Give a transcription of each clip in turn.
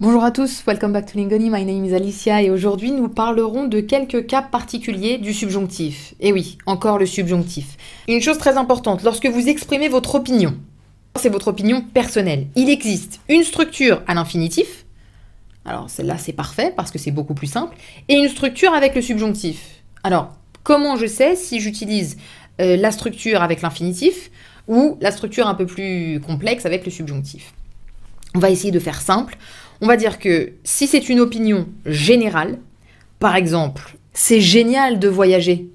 Bonjour à tous, welcome back to Lingoni, my name is Alicia et aujourd'hui nous parlerons de quelques cas particuliers du subjonctif. Et eh oui, encore le subjonctif. Une chose très importante, lorsque vous exprimez votre opinion, c'est votre opinion personnelle, il existe une structure à l'infinitif, alors celle-là c'est parfait parce que c'est beaucoup plus simple, et une structure avec le subjonctif. Alors, comment je sais si j'utilise euh, la structure avec l'infinitif ou la structure un peu plus complexe avec le subjonctif on va essayer de faire simple. On va dire que si c'est une opinion générale, par exemple, c'est génial de voyager.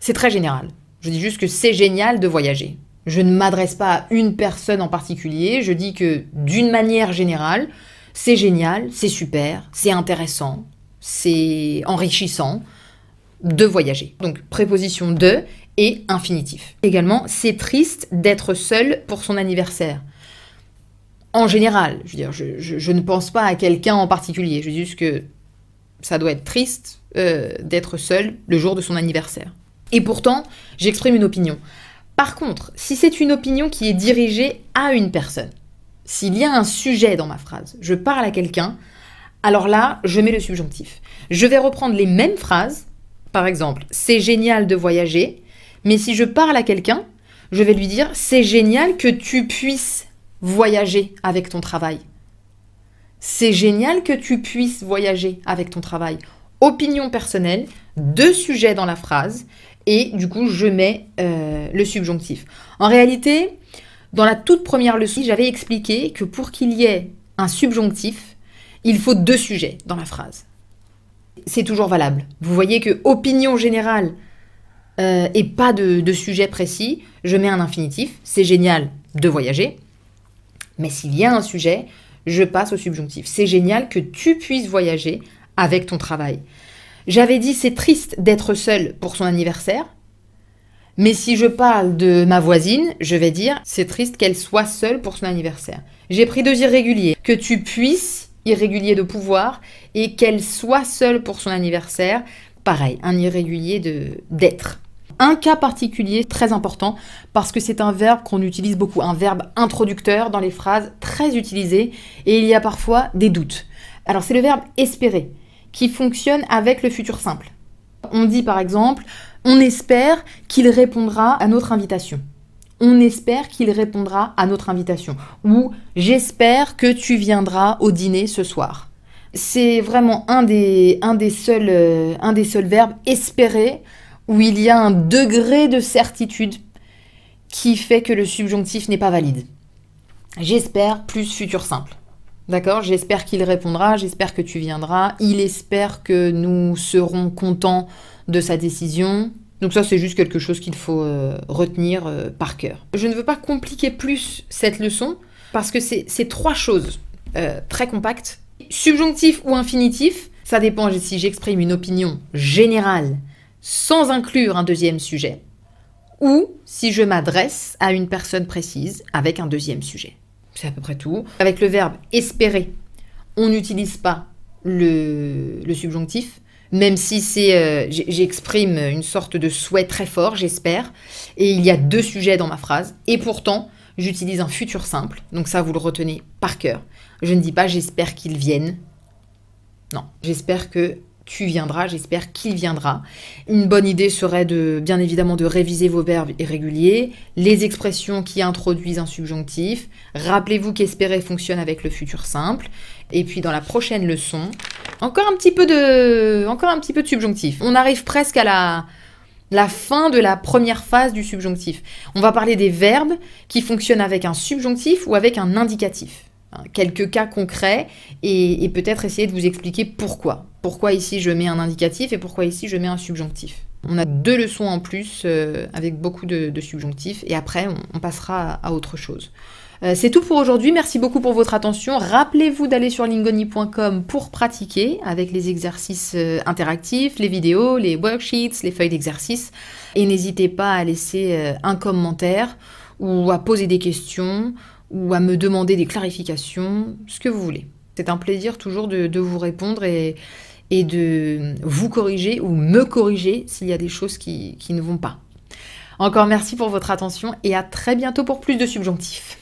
C'est très général. Je dis juste que c'est génial de voyager. Je ne m'adresse pas à une personne en particulier, je dis que d'une manière générale, c'est génial, c'est super, c'est intéressant, c'est enrichissant de voyager. Donc préposition de et infinitif. Également, c'est triste d'être seul pour son anniversaire en général. Je veux dire, je, ne pense pas à quelqu'un en particulier. Je dis juste que ça doit être triste euh, d'être seul le jour de son anniversaire. Et pourtant, j'exprime une opinion. Par contre, si c'est une opinion qui est dirigée à une personne, s'il y a un sujet dans ma phrase, je parle à quelqu'un, alors là, je mets le subjonctif. Je vais reprendre les mêmes phrases, par exemple, c'est génial de voyager, mais si je parle à quelqu'un, je vais lui dire, c'est génial que tu puisses voyager avec ton travail. C'est génial que tu puisses voyager avec ton travail. Opinion personnelle, deux sujets dans la phrase, et du coup je mets euh, le subjonctif. En réalité, dans la toute première leçon, j'avais expliqué que pour qu'il y ait un subjonctif, il faut deux sujets dans la phrase. C'est toujours valable. Vous voyez que opinion générale euh, et pas de sujet précis, je mets un infinitif. C'est génial de voyager. Mais s'il y a un sujet, je passe au subjonctif. C'est génial que tu puisses voyager avec ton travail. J'avais dit c'est triste d'être seul pour son anniversaire. Mais si je parle de ma voisine, je vais dire c'est triste qu'elle soit seule pour son anniversaire. J'ai pris deux irréguliers. Que tu puisses, irrégulier de pouvoir, et qu'elle soit seule pour son anniversaire, pareil, un irrégulier de d'être un cas particulier très important parce que c'est un verbe qu'on utilise beaucoup, un verbe introducteur dans les phrases très utilisées et il y a parfois des doutes. Alors c'est le verbe espérer qui fonctionne avec le futur simple. On dit par exemple on espère qu'il répondra à notre invitation. On espère qu'il répondra à notre invitation. Ou j'espère que tu viendras au dîner ce soir. C'est vraiment un des, un des, seuls, euh, un des seuls verbes espérer où il y a un degré de certitude qui fait que le subjonctif n'est pas valide. J'espère plus futur simple. D'accord J'espère qu'il répondra, j'espère que tu viendras, il espère que nous serons contents de sa décision. Donc ça, c'est juste quelque chose qu'il faut euh, retenir euh, par cœur. Je ne veux pas compliquer plus cette leçon, parce que c'est trois choses euh, très compactes. Subjonctif ou infinitif, ça dépend si j'exprime une opinion générale sans inclure un deuxième sujet, ou si je m'adresse à une personne précise avec un deuxième sujet. C'est à peu près tout. Avec le verbe espérer, on n'utilise pas le, subjonctif, même si c'est, euh, j'exprime une sorte de souhait très fort, j'espère, et il y a deux sujets dans ma phrase, et pourtant j'utilise un futur simple, donc ça vous le retenez par cœur. Je ne dis pas j'espère qu'ils viennent, non, j'espère que tu viendras, j'espère qu'il viendra. Une bonne idée serait de, bien évidemment de réviser vos verbes irréguliers, les expressions qui introduisent un subjonctif. Rappelez-vous qu'espérer fonctionne avec le futur simple. Et puis dans la prochaine leçon, encore un petit peu de, encore un petit peu de subjonctif. On arrive presque à la, fin de la première phase du subjonctif. On va parler des verbes qui fonctionnent avec un subjonctif ou avec un indicatif. Hein, quelques cas concrets et peut-être essayer de vous expliquer pourquoi pourquoi ici je mets un indicatif et pourquoi ici je mets un subjonctif. On a deux leçons en plus euh, avec beaucoup de, subjonctifs et après on, passera à, autre chose. Euh, c'est tout pour aujourd'hui, merci beaucoup pour votre attention. Rappelez-vous d'aller sur lingoni.com pour pratiquer avec les exercices euh, interactifs, les vidéos, les worksheets, les feuilles d'exercice. Et n'hésitez pas à laisser un commentaire ou à poser des questions ou à me demander des clarifications, ce que vous voulez. C'est un plaisir toujours de, de vous répondre et, et de vous corriger ou me corriger s'il y a des choses qui, ne vont pas. Encore merci pour votre attention et à très bientôt pour plus de subjonctifs.